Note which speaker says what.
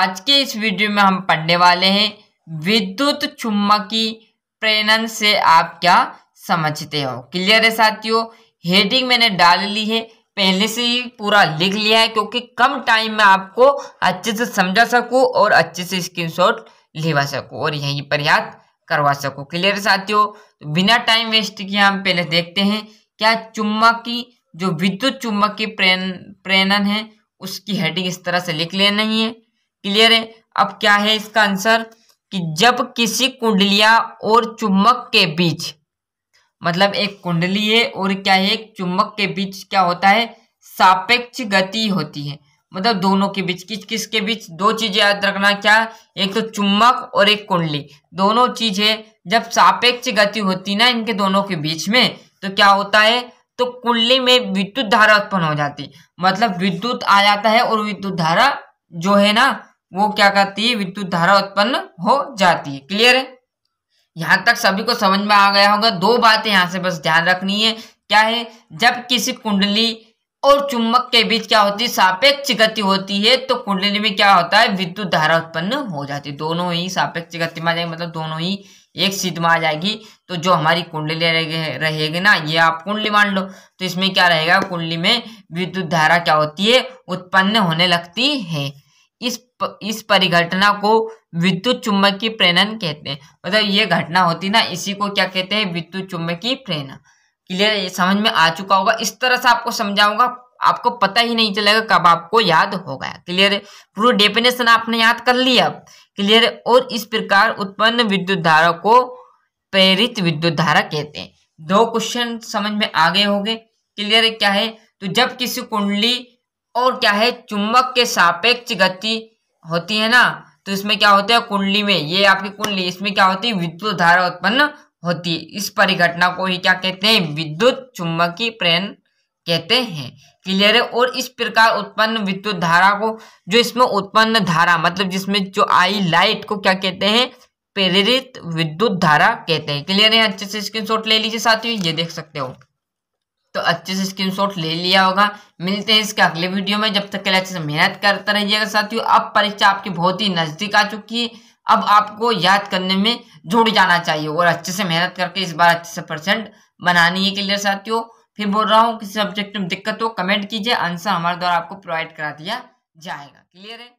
Speaker 1: आज के इस वीडियो में हम पढ़ने वाले हैं विद्युत चुम्बकी प्रेरण से आप क्या समझते हो क्लियर है साथियों हेडिंग मैंने डाल ली है पहले से ही पूरा लिख लिया है क्योंकि कम टाइम में आपको अच्छे से समझा सकूं और अच्छे से स्क्रीनशॉट लेवा सकूं और यहीं पर याद करवा सकूं क्लियर है साथियों तो बिना टाइम वेस्ट किए हम पहले देखते हैं क्या की जो विद्युत चुम्बक की प्रेरण है उसकी हेडिंग इस तरह से लिख लेनी है क्लियर है अब क्या है इसका आंसर कि जब किसी कुंडलिया और चुम्बक के बीच मतलब एक कुंडली है और क्या है एक चुम्बक के बीच क्या होता है सापेक्ष गति होती है मतलब दोनों के बीच किस किसके बीच दो चीजें याद रखना क्या एक तो चुम्बक और एक कुंडली दोनों चीजें जब सापेक्ष गति होती ना इनके दोनों के बीच में तो क्या होता है तो कुंडली में विद्युत धारा उत्पन्न हो जाती मतलब विद्युत आ जाता है और विद्युत धारा जो है ना वो क्या करती है विद्युत धारा उत्पन्न हो जाती है क्लियर है यहां तक सभी को समझ में आ गया होगा दो बातें यहां से बस ध्यान रखनी है क्या है जब किसी कुंडली और चुंबक के बीच क्या होती है सापेक्ष गति होती है तो कुंडली में क्या होता है विद्युत धारा उत्पन्न हो जाती है दोनों ही सापेक्ष गति में आ जाएगी मतलब दोनों ही एक सिद्ध में आ जाएगी तो जो हमारी कुंडली रहेगी ना ये आप कुंडली मान लो तो इसमें क्या रहेगा कुंडली में विद्युत धारा क्या होती है उत्पन्न होने लगती है इस इस परिघटना को विद्युत की प्रेरण कहते हैं मतलब ये घटना होती ना इसी को क्या कहते हैं विद्युत की प्रेरणा क्लियर समझ में आ चुका होगा इस तरह से आपको समझाऊंगा आपको पता ही नहीं चलेगा कब आपको याद होगा क्लियर पूरा डेफिनेशन आपने याद कर लिया क्लियर और इस प्रकार उत्पन्न विद्युत धारा को प्रेरित विद्युत धारा कहते हैं दो क्वेश्चन समझ में आ गए होंगे क्लियर क्या है तो जब किसी कुंडली और क्या है चुंबक के सापेक्ष गति होती है ना तो इसमें क्या होता है कुंडली में ये आपकी कुंडली इसमें क्या होती है विद्युत धारा उत्पन्न होती है इस परिघटना को ही क्या कहते हैं विद्युत चुंबकीय प्रेरण कहते हैं क्लियर है और इस प्रकार उत्पन्न विद्युत धारा को जो इसमें उत्पन्न धारा मतलब जिसमें जो आई लाइट को क्या कहते हैं प्रेरित विद्युत धारा कहते हैं क्लियर है अच्छे से स्क्रीनशॉट ले लीजिए साथियों ये देख सकते हो तो अच्छे से स्क्रीन ले लिया होगा मिलते हैं इसके अगले वीडियो में जब तक के लिए अच्छे से मेहनत करता रहिएगा साथियों अब परीक्षा आपकी बहुत ही नज़दीक आ चुकी है अब आपको याद करने में जुड़ जाना चाहिए और अच्छे से मेहनत करके इस बार अच्छे से परसेंट बनानी है क्लियर साथियों फिर बोल रहा हूँ किसी सब्जेक्ट में दिक्कत हो कमेंट कीजिए आंसर हमारे द्वारा आपको प्रोवाइड करा दिया जाएगा क्लियर है